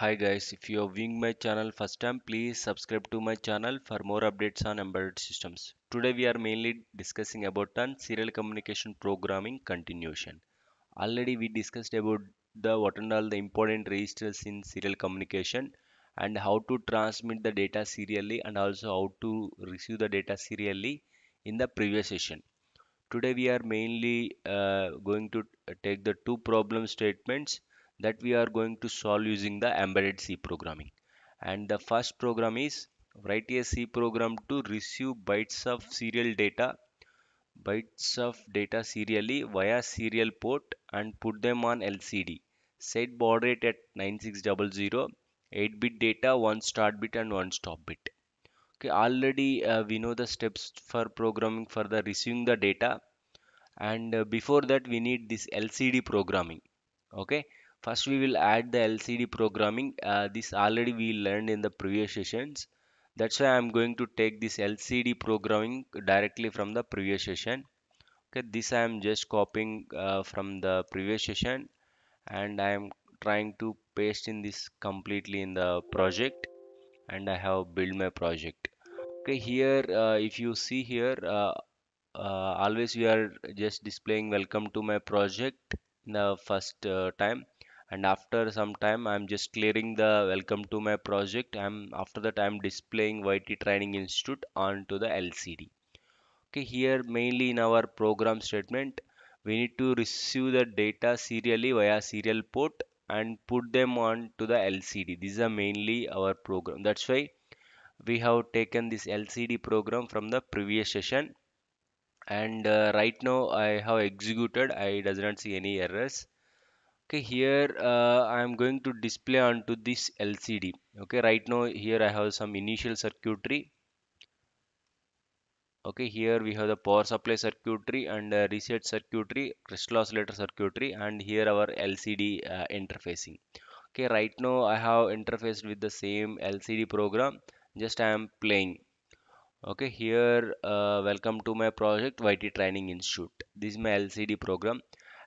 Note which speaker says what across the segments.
Speaker 1: hi guys if you are viewing my channel first time please subscribe to my channel for more updates on embedded systems today we are mainly discussing about on serial communication programming continuation already we discussed about the what and all the important registers in serial communication and how to transmit the data serially and also how to receive the data serially in the previous session today we are mainly uh, going to take the two problem statements that we are going to solve using the embedded C programming. And the first program is write a C program to receive bytes of serial data bytes of data serially via serial port and put them on LCD. Set baud rate at 9600, 8 bit data, 1 start bit and 1 stop bit. Okay, already uh, we know the steps for programming for the receiving the data and uh, before that we need this LCD programming. Okay, First, we will add the LCD programming. Uh, this already we learned in the previous sessions. That's why I'm going to take this LCD programming directly from the previous session. Okay, this I am just copying uh, from the previous session and I am trying to paste in this completely in the project and I have built my project. Okay, here uh, if you see here uh, uh always we are just displaying welcome to my project in the first uh, time and after some time i'm just clearing the welcome to my project i'm after that i'm displaying yt training institute onto the lcd okay here mainly in our program statement we need to receive the data serially via serial port and put them on to the lcd these are mainly our program that's why we have taken this lcd program from the previous session and uh, right now i have executed i does not see any errors okay here uh, i am going to display onto this lcd okay right now here i have some initial circuitry okay here we have the power supply circuitry and uh, reset circuitry crystal oscillator circuitry and here our lcd uh, interfacing okay right now i have interfaced with the same lcd program just i am playing okay here uh, welcome to my project yt training institute this is my lcd program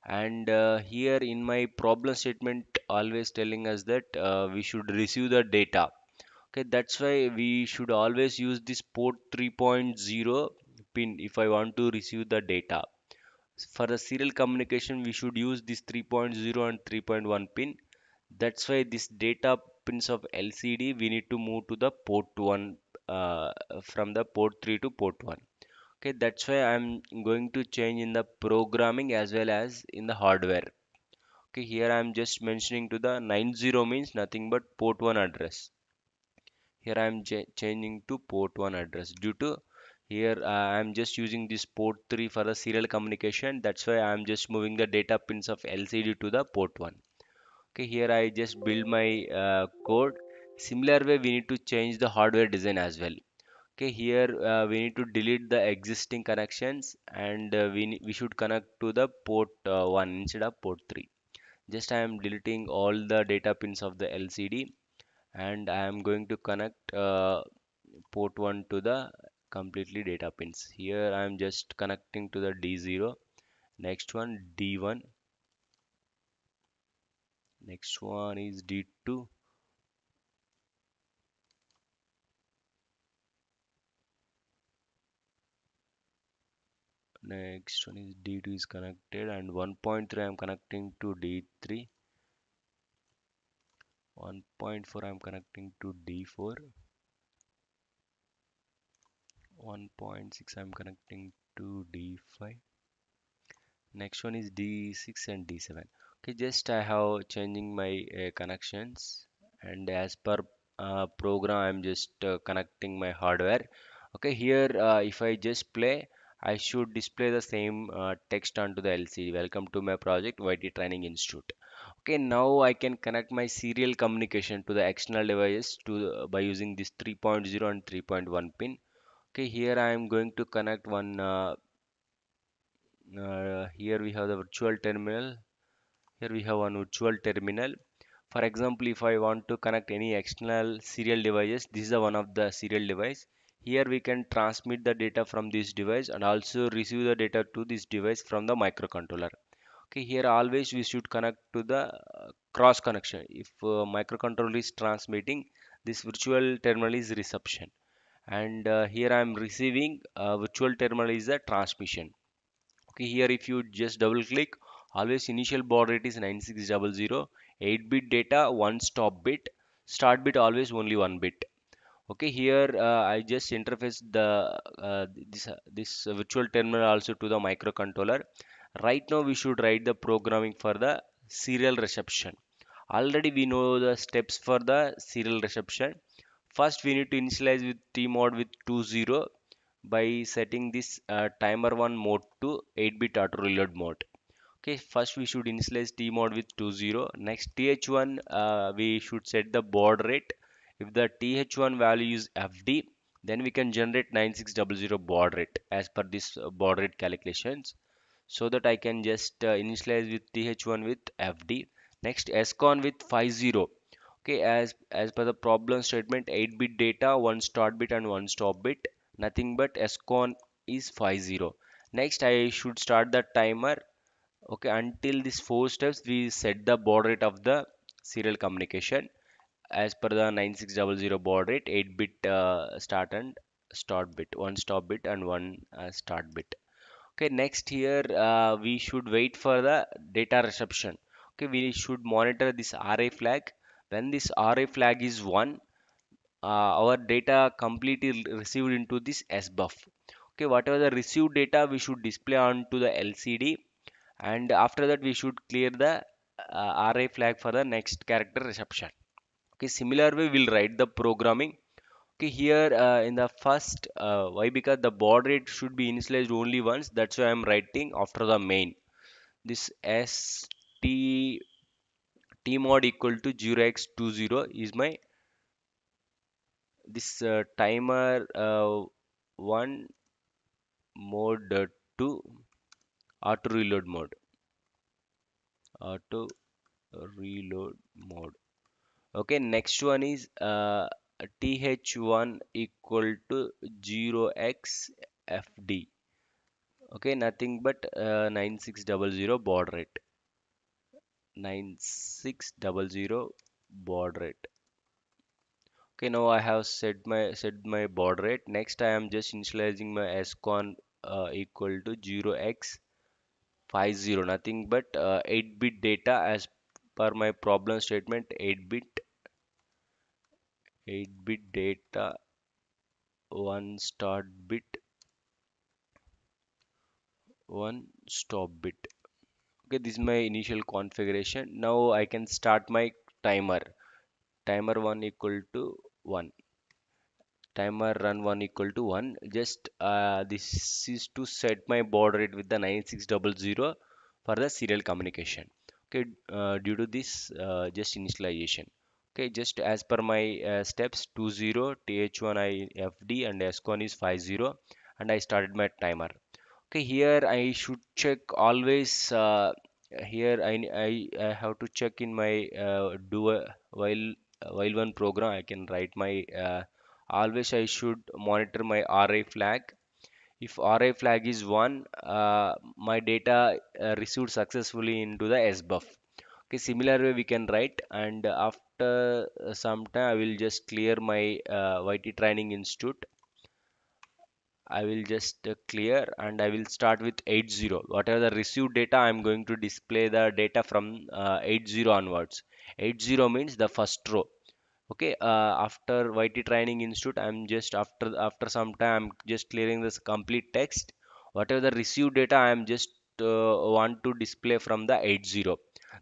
Speaker 1: and uh, here in my problem statement always telling us that uh, we should receive the data okay that's why we should always use this port 3.0 pin if i want to receive the data for the serial communication we should use this 3.0 and 3.1 pin that's why this data pins of lcd we need to move to the port 1 uh, from the port 3 to port 1 okay that's why i'm going to change in the programming as well as in the hardware okay here i'm just mentioning to the 90 means nothing but port 1 address here i'm changing to port 1 address due to here uh, i'm just using this port 3 for the serial communication that's why i'm just moving the data pins of lcd to the port 1 okay here i just build my uh, code similar way we need to change the hardware design as well okay here uh, we need to delete the existing connections and uh, we we should connect to the port uh, 1 instead of port 3 just i am deleting all the data pins of the lcd and i am going to connect uh, port 1 to the completely data pins here i am just connecting to the d0 next one d1 next one is d2 next one is d2 is connected and 1.3 i am connecting to d3 1.4 i am connecting to d4 1.6 i am connecting to d5 next one is d6 and d7 okay just i have changing my uh, connections and as per uh, program i'm just uh, connecting my hardware okay here uh, if i just play I should display the same uh, text onto the LCD. Welcome to my project YT Training Institute. Okay, now I can connect my serial communication to the external devices to uh, by using this 3.0 and 3.1 pin. Okay, here I am going to connect one. Uh, uh, here we have the virtual terminal. Here we have one virtual terminal. For example, if I want to connect any external serial devices, this is the one of the serial device here we can transmit the data from this device and also receive the data to this device from the microcontroller. Okay, here always we should connect to the uh, cross connection. If uh, microcontroller is transmitting, this virtual terminal is reception. And uh, here I am receiving uh, virtual terminal is the transmission. Okay, here if you just double click, always initial baud rate is 9600, 8 bit data, 1 stop bit, start bit always only 1 bit okay here uh, i just interface the uh, this uh, this virtual terminal also to the microcontroller right now we should write the programming for the serial reception already we know the steps for the serial reception first we need to initialize with mode with 20 by setting this uh, timer 1 mode to 8 bit auto reload mode okay first we should initialize T mode with uh, 20 next th1 we should set the baud rate if the TH1 value is FD, then we can generate 9600 baud rate as per this uh, baud rate calculations. So that I can just uh, initialize with TH1 with FD. Next SCON with 50. Okay, as, as per the problem statement, 8-bit data, 1 start bit and 1 stop bit. Nothing but SCON is 50. Next, I should start the timer. Okay, until these 4 steps, we set the baud rate of the serial communication as per the 9600 baud rate 8 bit uh, start and start bit one stop bit and one uh, start bit okay next here uh, we should wait for the data reception okay we should monitor this RA flag when this RA flag is 1 uh, our data completely received into this sbuf okay whatever the received data we should display onto the lcd and after that we should clear the uh, RA flag for the next character reception okay similar way we'll write the programming okay here uh, in the first uh, why because the baud rate should be initialized only once that's why i'm writing after the main this ST T mod equal to 0x20 is my this uh, timer uh, 1 mode uh, 2 auto reload mode auto reload mode okay next one is uh, th1 equal to 0xfd okay nothing but uh, 9600 baud rate 9600 baud rate okay now i have set my set my baud rate next i am just initializing my scon uh, equal to 0x50 nothing but uh, 8 bit data as per my problem statement 8 bit 8-bit data 1 start bit 1 stop bit okay this is my initial configuration now I can start my timer timer 1 equal to 1 timer run 1 equal to 1 just uh, this is to set my baud rate with the 9600 for the serial communication okay uh, due to this uh, just initialization okay just as per my uh, steps 20 th1 i fd and s1 is 50 and i started my timer okay here i should check always uh, here I, I, I have to check in my uh, do a, while uh, while one program i can write my uh, always i should monitor my RA flag if RA flag is 1 uh, my data received successfully into the sbuf okay similar way we can write and after after uh, some time i will just clear my uh, yt training institute I will just uh, clear and I will start with 80 whatever the received data I am going to display the data from uh, 80 onwards 80 means the first row okay uh, after YT training institute I'm just after after some time I'm just clearing this complete text whatever the received data I am just uh, want to display from the 80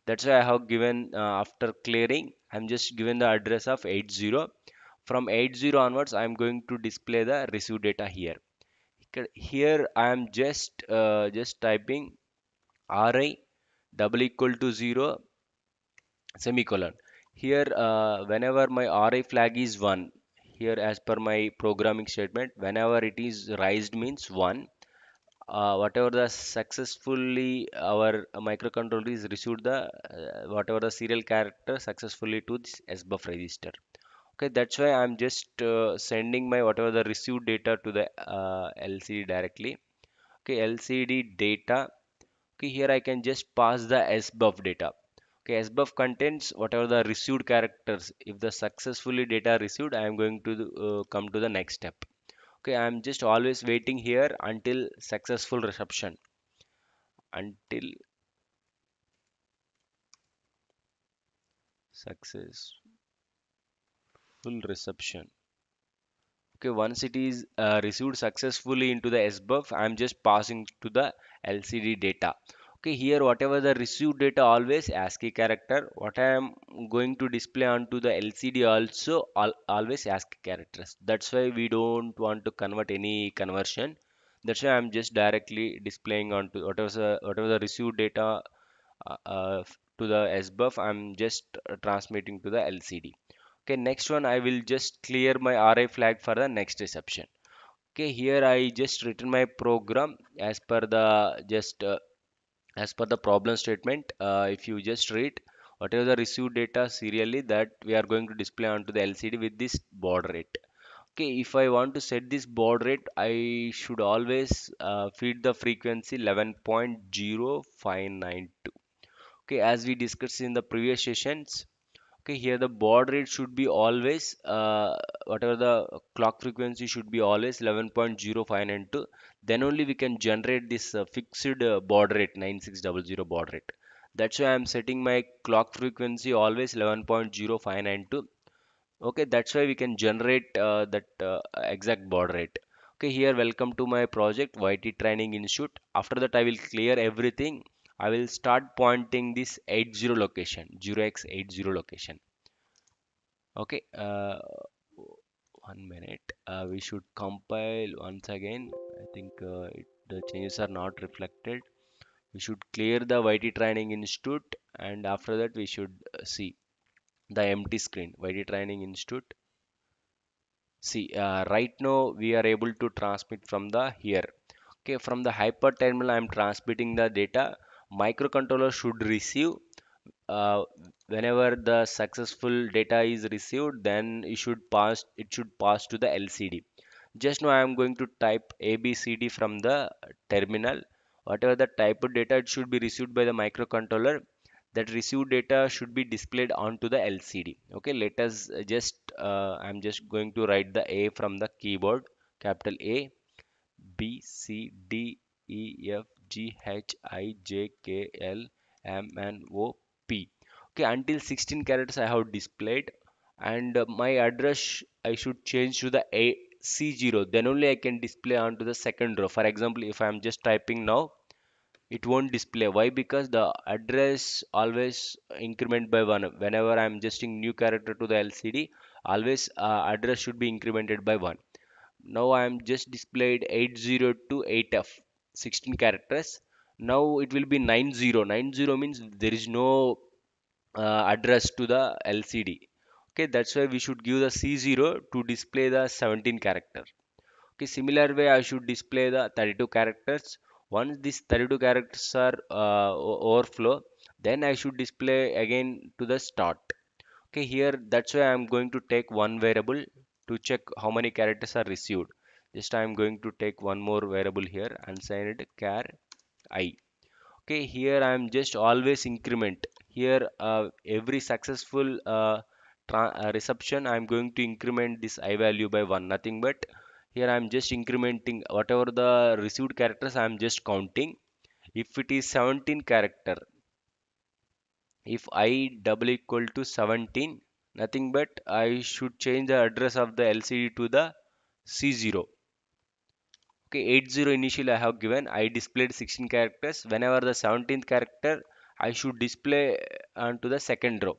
Speaker 1: that's why i have given uh, after clearing i'm just given the address of 80 from 80 onwards i am going to display the receive data here here i am just uh, just typing ri double equal to 0 semicolon here uh, whenever my ri flag is 1 here as per my programming statement whenever it is raised means 1 uh, whatever the successfully our microcontroller is received the uh, whatever the serial character successfully to this SBUF register okay that's why I'm just uh, sending my whatever the received data to the uh, LCD directly okay LCD data okay here I can just pass the SBUF data okay SBUF contains whatever the received characters if the successfully data received I am going to uh, come to the next step okay i'm just always waiting here until successful reception until successful reception okay once it is uh, received successfully into the SBUF, i'm just passing to the lcd data okay here whatever the received data always ASCII character what I am going to display onto the LCD also al always ASCII characters that's why we don't want to convert any conversion that's why I'm just directly displaying onto whatever the, whatever the received data uh, uh, to the SBUF I'm just uh, transmitting to the LCD okay next one I will just clear my RI flag for the next reception. okay here I just written my program as per the just uh, as per the problem statement uh, if you just read whatever the received data serially that we are going to display onto the LCD with this baud rate okay if I want to set this baud rate I should always uh, feed the frequency 11.0592 okay as we discussed in the previous sessions okay here the baud rate should be always uh, whatever the clock frequency should be always 11.0592 then only we can generate this uh, fixed uh, baud rate 9600 baud rate that's why i'm setting my clock frequency always 11.0592 okay that's why we can generate uh, that uh, exact baud rate okay here welcome to my project yt training institute after that i will clear everything i will start pointing this 80 location 0x80 location okay uh, one minute uh, we should compile once again I think uh, it, the changes are not reflected we should clear the YT training institute and after that we should uh, see the empty screen YT training institute see uh, right now we are able to transmit from the here okay from the hyper terminal I am transmitting the data microcontroller should receive uh, whenever the successful data is received then it should pass it should pass to the LCD just now i am going to type abcd from the terminal whatever the type of data it should be received by the microcontroller that received data should be displayed onto the lcd okay let us just uh, i'm just going to write the a from the keyboard capital a b c d e f g h i j k l m n o p okay until 16 characters i have displayed and my address i should change to the a C0 then only I can display onto the second row for example if I am just typing now it won't display why because the address always increment by one whenever I am adjusting new character to the LCD always uh, address should be incremented by one now I am just displayed 8 f 16 characters now it will be 90 90 means there is no uh, address to the LCD okay that's why we should give the c0 to display the 17 character okay similar way i should display the 32 characters once these 32 characters are uh, overflow then i should display again to the start okay here that's why i'm going to take one variable to check how many characters are received just i'm going to take one more variable here and sign it char i okay here i'm just always increment here uh, every successful uh, uh, reception i'm going to increment this i value by one nothing but here i'm just incrementing whatever the received characters i'm just counting if it is 17 character if i double equal to 17 nothing but i should change the address of the lcd to the c0 okay 80 initial i have given i displayed 16 characters whenever the 17th character i should display uh, onto the second row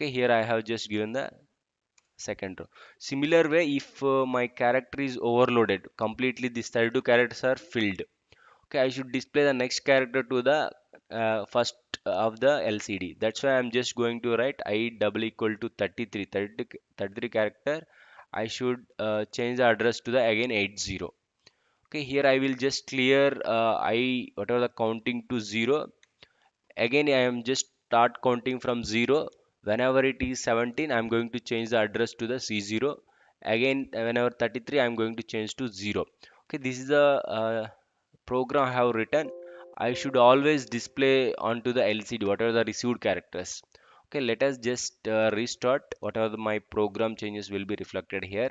Speaker 1: okay here i have just given the second row similar way if uh, my character is overloaded completely these 32 characters are filled okay i should display the next character to the uh, first of the lcd that's why i'm just going to write i double equal to 33 30, 33 character i should uh, change the address to the again 80 okay here i will just clear uh, i whatever the counting to zero again i am just start counting from zero whenever it is 17 i'm going to change the address to the c0 again whenever 33 i'm going to change to 0 okay this is the uh, program i have written i should always display onto the lcd whatever the received characters okay let us just uh, restart whatever my program changes will be reflected here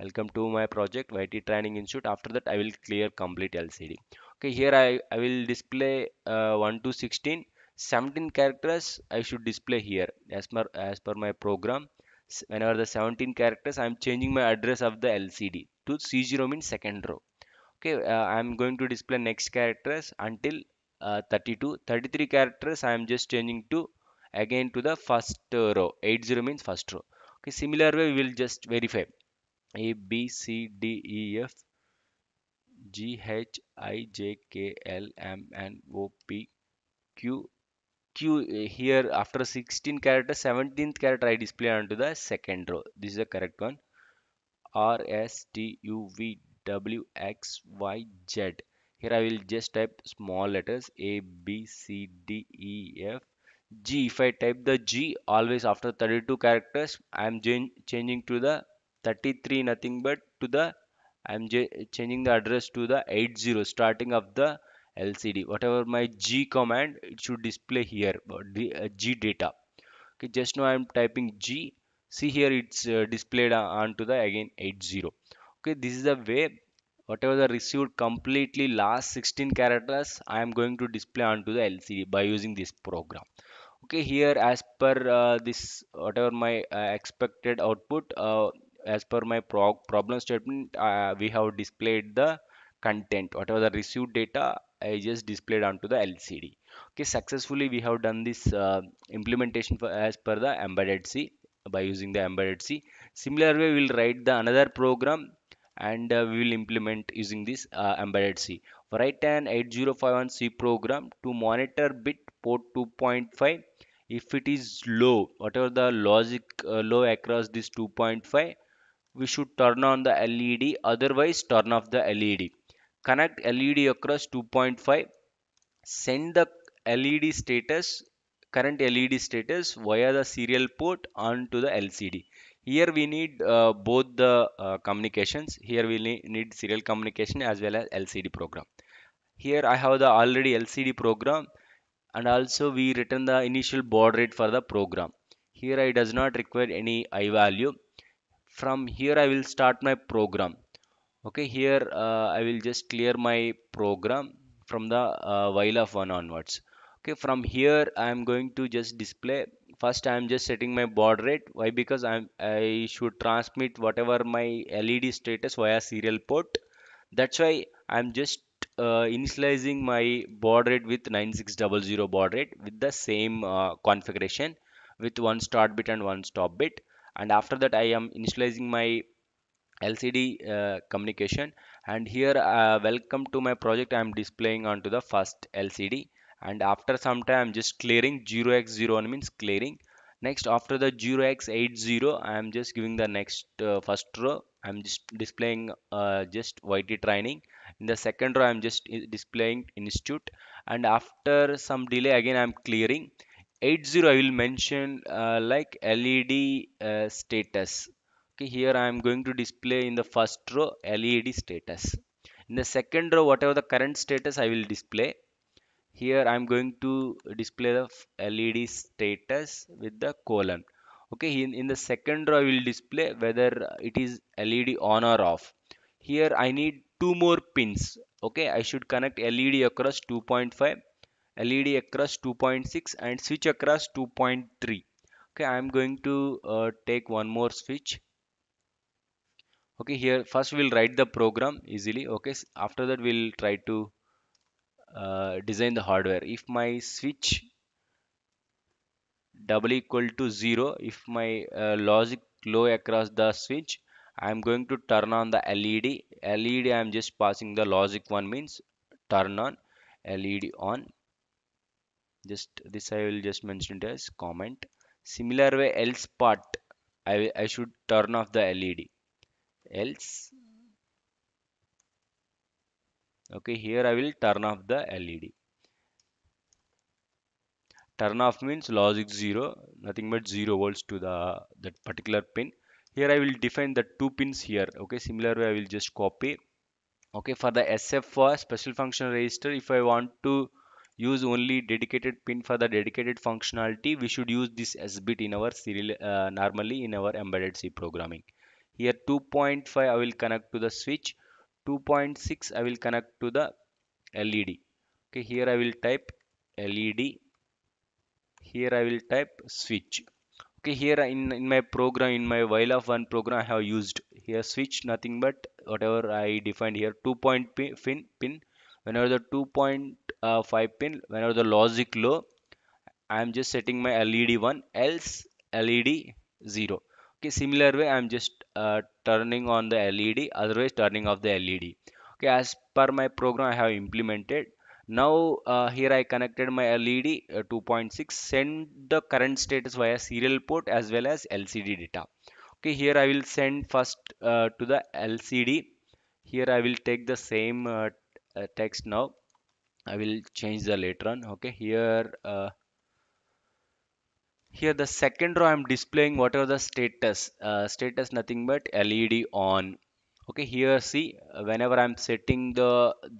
Speaker 1: welcome to my project yt training institute after that i will clear complete lcd okay here i i will display uh, 1 to 16 17 characters I should display here as per, as per my program whenever the 17 characters I am changing my address of the LCD to C0 means second row okay uh, I am going to display next characters until uh, 32 33 characters I am just changing to again to the first uh, row 80 means first row okay similar way we will just verify a b c d e f g h i j k l m n o p q uh, here after 16 character 17th character i display onto the second row this is the correct one r s t u v w x y z here i will just type small letters a b c d e f g if i type the g always after 32 characters i am changing to the 33 nothing but to the i am changing the address to the 80 starting of the lcd whatever my g command it should display here the uh, uh, g data okay just now i'm typing g see here it's uh, displayed uh, onto the again 80 okay this is the way whatever the received completely last 16 characters i am going to display onto the lcd by using this program okay here as per uh, this whatever my uh, expected output as per my problem statement we have displayed the content whatever the received data I just displayed onto the LCD okay successfully we have done this uh, implementation for as per the embedded C by using the embedded C similar way we'll write the another program and uh, we will implement using this uh, embedded C write an 8051C program to monitor bit port 2.5 if it is low whatever the logic uh, low across this 2.5 we should turn on the LED otherwise turn off the LED connect LED across 2.5 send the LED status current LED status via the serial port onto the LCD here we need uh, both the uh, communications here we need serial communication as well as LCD program here I have the already LCD program and also we written the initial baud rate for the program here I does not require any I value from here I will start my program okay here uh, i will just clear my program from the uh, while of one onwards okay from here i am going to just display first i am just setting my baud rate why because i i should transmit whatever my led status via serial port that's why i am just uh, initializing my baud rate with 9600 baud rate with the same uh, configuration with one start bit and one stop bit and after that i am initializing my LCD uh, communication and here uh, welcome to my project I am displaying onto the first LCD and after some time I'm just clearing 0x01 means clearing next after the 0x80 I am just giving the next uh, first row I'm just displaying uh, just YT training in the second row I'm just uh, displaying institute and after some delay again I'm clearing 80 I will mention uh, like LED status okay here i am going to display in the first row led status in the second row whatever the current status i will display here i am going to display the led status with the colon okay in, in the second row i will display whether it is led on or off here i need two more pins okay i should connect led across 2.5 led across 2.6 and switch across 2.3 okay i am going to uh, take one more switch okay here first we'll write the program easily okay after that we'll try to uh, design the hardware if my switch double equal to 0 if my uh, logic low across the switch I'm going to turn on the LED LED I'm just passing the logic one means turn on LED on just this I will just mention it as comment similar way else part I, I should turn off the LED else okay here i will turn off the led turn off means logic 0 nothing but 0 volts to the that particular pin here i will define the two pins here okay similar way i will just copy okay for the sf for special function register if i want to use only dedicated pin for the dedicated functionality we should use this s bit in our serial uh, normally in our embedded c programming here 2.5 I will connect to the switch 2.6 I will connect to the LED okay here I will type LED here I will type switch okay here in, in my program in my while of one program I have used here switch nothing but whatever I defined here 2 point pin, pin, pin whenever the 2.5 uh, pin whenever the logic low I am just setting my LED 1 else LED 0 okay similar way I am just uh, turning on the LED otherwise turning off the LED okay as per my program I have implemented now uh, here I connected my LED uh, 2.6 send the current status via serial port as well as LCD data okay here I will send first uh, to the LCD here I will take the same uh, text now I will change the later on okay here here the second row i'm displaying whatever the status uh, status nothing but led on okay here see uh, whenever i'm setting the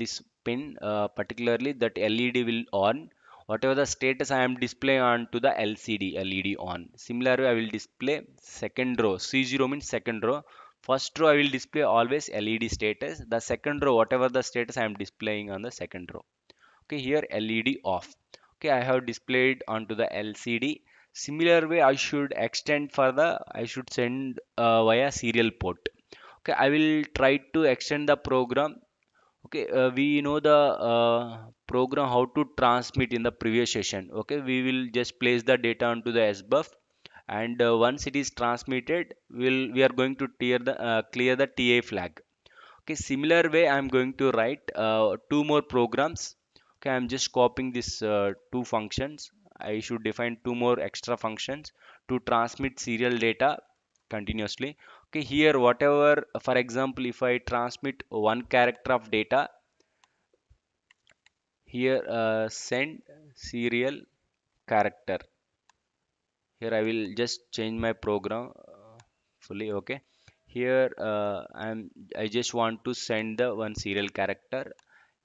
Speaker 1: this pin uh, particularly that led will on whatever the status i am displaying on to the lcd led on similarly i will display second row c0 means second row first row i will display always led status the second row whatever the status i am displaying on the second row okay here led off okay i have displayed onto the lcd similar way I should extend further I should send uh, via serial port okay I will try to extend the program okay uh, we know the uh, program how to transmit in the previous session okay we will just place the data onto the sbuf and uh, once it is transmitted we'll we are going to uh, clear the clear the ta flag okay similar way i am going to write uh, two more programs okay i am just copying these uh, two functions I should define two more extra functions to transmit serial data continuously okay here whatever for example if I transmit one character of data here uh, send serial character here I will just change my program uh, fully okay here uh, I'm I just want to send the one serial character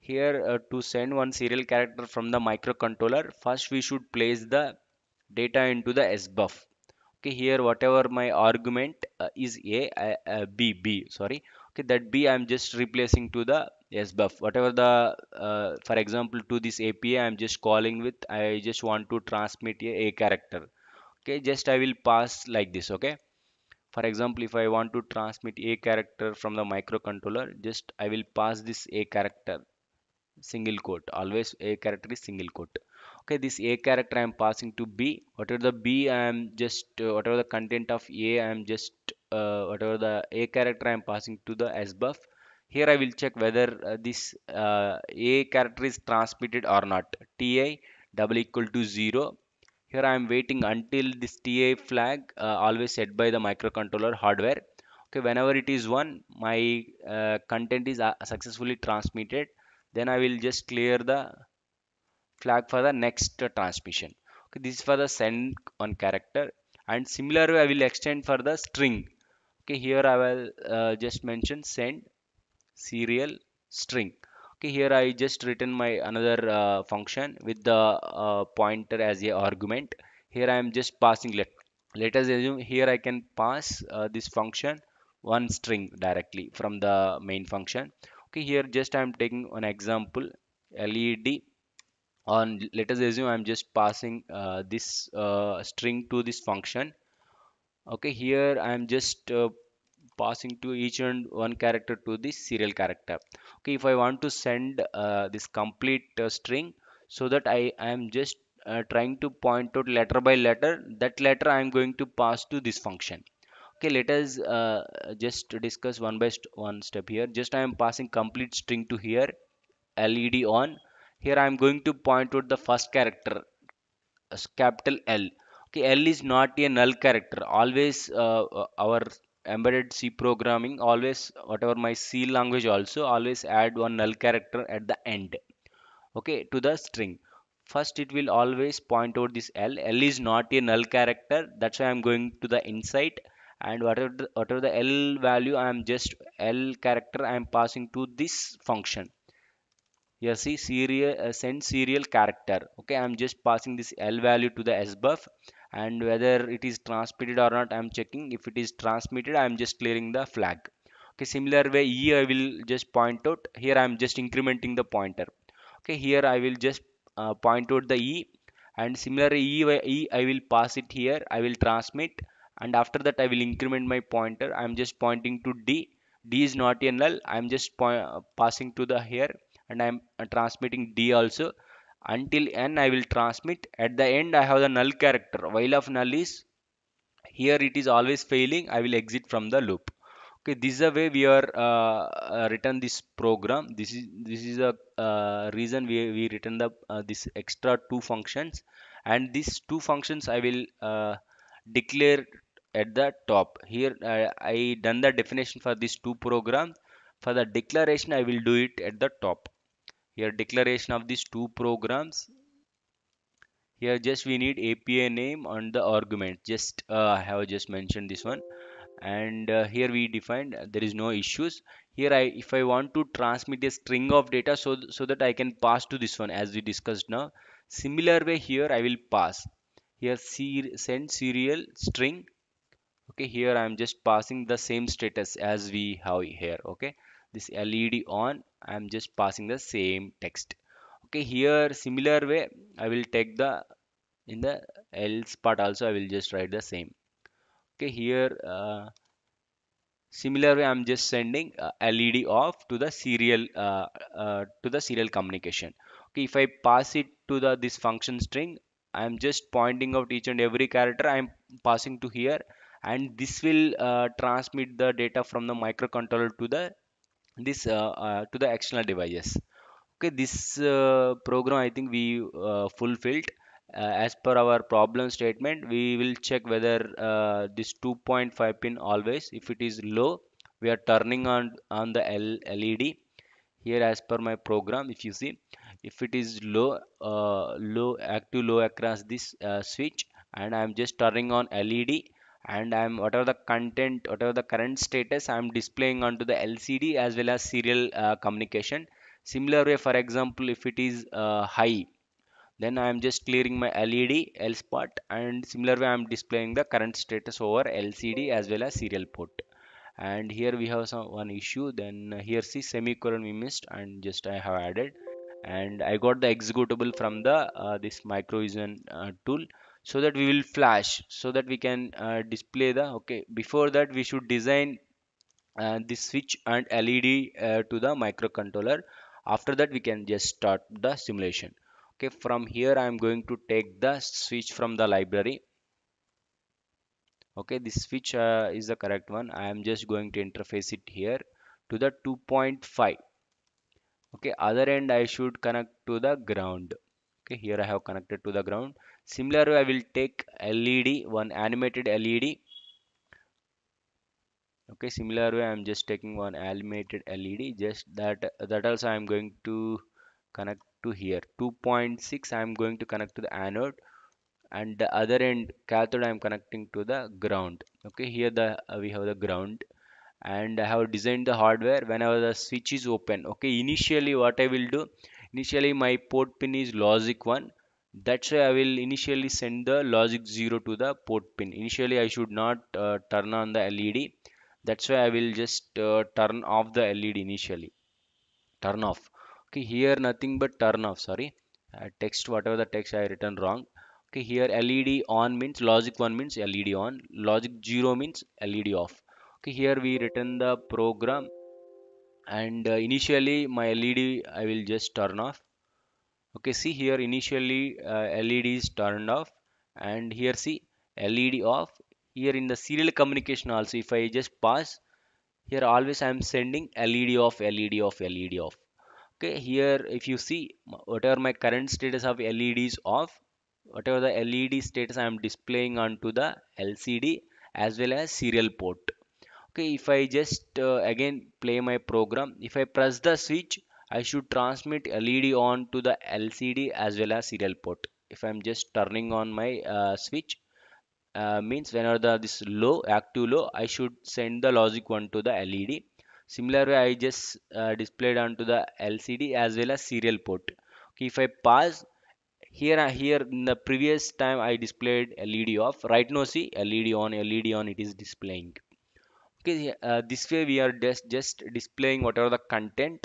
Speaker 1: here uh, to send one serial character from the microcontroller first we should place the data into the sbuf okay here whatever my argument uh, is a uh, uh, b b sorry okay that b i'm just replacing to the sbuf whatever the uh, for example to this api i'm just calling with i just want to transmit a, a character okay just i will pass like this okay for example if i want to transmit a character from the microcontroller just i will pass this a character single quote always a character is single quote okay this a character i am passing to b whatever the b i am just uh, whatever the content of a i am just uh, whatever the a character i am passing to the buff. here i will check whether uh, this uh, a character is transmitted or not ti double equal to 0 here i am waiting until this ta flag uh, always set by the microcontroller hardware okay whenever it is 1 my uh, content is successfully transmitted then I will just clear the flag for the next transmission okay this is for the send on character and similar way I will extend for the string okay here I will uh, just mention send serial string okay here I just written my another uh, function with the uh, pointer as a argument here I am just passing let let us assume here I can pass uh, this function one string directly from the main function okay here just i'm taking an example led on let us assume i'm just passing uh, this uh, string to this function okay here i'm just uh, passing to each and one character to the serial character okay if i want to send uh, this complete uh, string so that i am just uh, trying to point out letter by letter that letter i am going to pass to this function okay let us uh, just discuss one by st one step here just i am passing complete string to here led on here i am going to point out the first character as uh, capital l okay l is not a null character always uh, uh, our embedded c programming always whatever my c language also always add one null character at the end okay to the string first it will always point out this l l is not a null character that's why i'm going to the inside and whatever the L value I am just L character I am passing to this function here see serial uh, send serial character okay I'm just passing this L value to the SBUF and whether it is transmitted or not I'm checking if it is transmitted I'm just clearing the flag okay similar way E I will just point out here I'm just incrementing the pointer okay here I will just uh, point out the E and similarly e, e I will pass it here I will transmit and after that I will increment my pointer I'm just pointing to D D is not a null I'm just passing to the here and I'm uh, transmitting D also until n I will transmit at the end I have the null character while of null is here it is always failing I will exit from the loop okay this is the way we are uh, uh written this program this is this is a uh, reason we, we written the uh, this extra two functions and these two functions I will uh, declare at the top here uh, I done the definition for these two programs for the declaration I will do it at the top here declaration of these two programs here just we need API name and the argument just uh, I have just mentioned this one and uh, here we defined there is no issues here I if I want to transmit a string of data so so that I can pass to this one as we discussed now similar way here I will pass here send serial string okay here i am just passing the same status as we have here okay this led on i am just passing the same text okay here similar way i will take the in the else part also i will just write the same okay here uh, similar way i'm just sending uh, led off to the serial uh, uh, to the serial communication okay if i pass it to the this function string i'm just pointing out each and every character i'm passing to here and this will uh, transmit the data from the microcontroller to the this uh, uh, to the external devices okay this uh, program i think we fulfilled as per our problem statement we will check whether this 2.5 pin always if it is low we are turning on on the led here as per my program if you see if it is low uh, low active low across this uh, switch and I am just turning on LED and I'm whatever the content, whatever the current status, I'm displaying onto the LCD as well as serial uh, communication. Similar way, for example, if it is uh, high, then I am just clearing my LED L spot and similar way I am displaying the current status over LCD as well as serial port. And here we have some one issue. Then here see semicolon we missed and just I have added and I got the executable from the uh, this microvision uh, tool so that we will flash so that we can uh, display the okay before that we should design uh, the switch and LED uh, to the microcontroller after that we can just start the simulation okay from here I am going to take the switch from the library okay this switch uh, is the correct one I am just going to interface it here to the 2.5 okay other end I should connect to the ground okay here i have connected to the ground similarly i will take led one animated led okay similar way i'm just taking one animated led just that that also i'm going to connect to here 2.6 i'm going to connect to the anode and the other end cathode i'm connecting to the ground okay here the uh, we have the ground and i have designed the hardware whenever the switch is open okay initially what i will do initially my port pin is logic 1 that's why I will initially send the logic 0 to the port pin initially I should not uh, turn on the LED that's why I will just uh, turn off the LED initially turn off okay here nothing but turn off sorry uh, text whatever the text I written wrong okay here LED on means logic 1 means LED on logic 0 means LED off okay here we written the program and uh, initially my led i will just turn off okay see here initially uh, led is turned off and here see led off here in the serial communication also if i just pass here always i am sending led off led off led off okay here if you see whatever my current status of led is off whatever the led status i am displaying onto the lcd as well as serial port okay if i just uh, again play my program if i press the switch i should transmit led on to the lcd as well as serial port if i'm just turning on my uh, switch uh, means whenever the this low active low i should send the logic one to the led similar way i just uh, displayed onto the lcd as well as serial port okay if i pass here here in the previous time i displayed led off right now see led on led on it is displaying okay uh, this way we are just just displaying whatever the content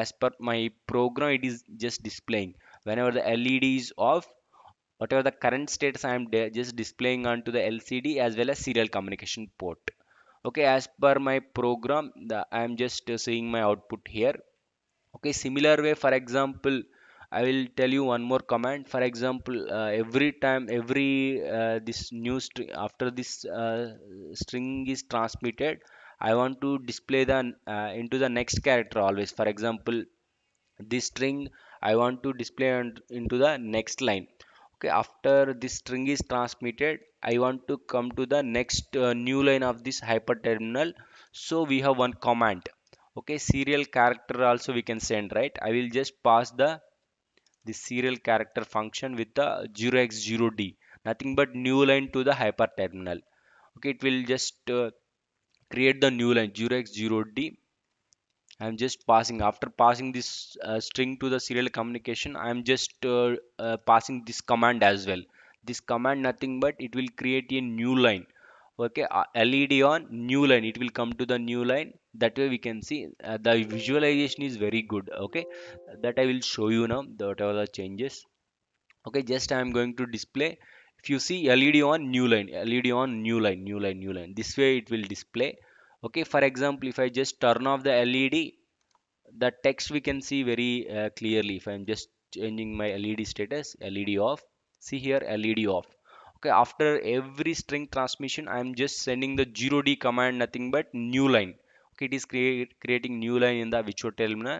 Speaker 1: as per my program it is just displaying whenever the led is off whatever the current status i am just displaying onto the lcd as well as serial communication port okay as per my program the i am just uh, seeing my output here okay similar way for example i will tell you one more command for example uh, every time every uh, this new string after this uh, string is transmitted i want to display the uh, into the next character always for example this string i want to display into the next line okay after this string is transmitted i want to come to the next uh, new line of this hyper terminal. so we have one command okay serial character also we can send right i will just pass the the serial character function with the 0x0d nothing but new line to the hyper terminal okay it will just uh, create the new line 0x0d I'm just passing after passing this uh, string to the serial communication I'm just uh, uh, passing this command as well this command nothing but it will create a new line okay uh, led on new line it will come to the new line that way we can see uh, the visualization is very good okay that i will show you now the whatever the changes okay just i am going to display if you see led on new line led on new line new line new line this way it will display okay for example if i just turn off the led the text we can see very uh, clearly if i'm just changing my led status led off see here led off okay after every string transmission i am just sending the 0d command nothing but new line okay it is create, creating new line in the virtual terminal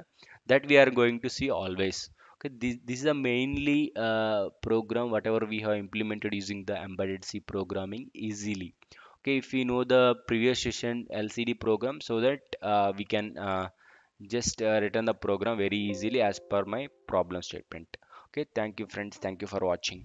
Speaker 1: that we are going to see always okay this, this is a mainly uh, program whatever we have implemented using the embedded c programming easily okay if we know the previous session lcd program so that uh, we can uh, just uh, return the program very easily as per my problem statement okay thank you friends thank you for watching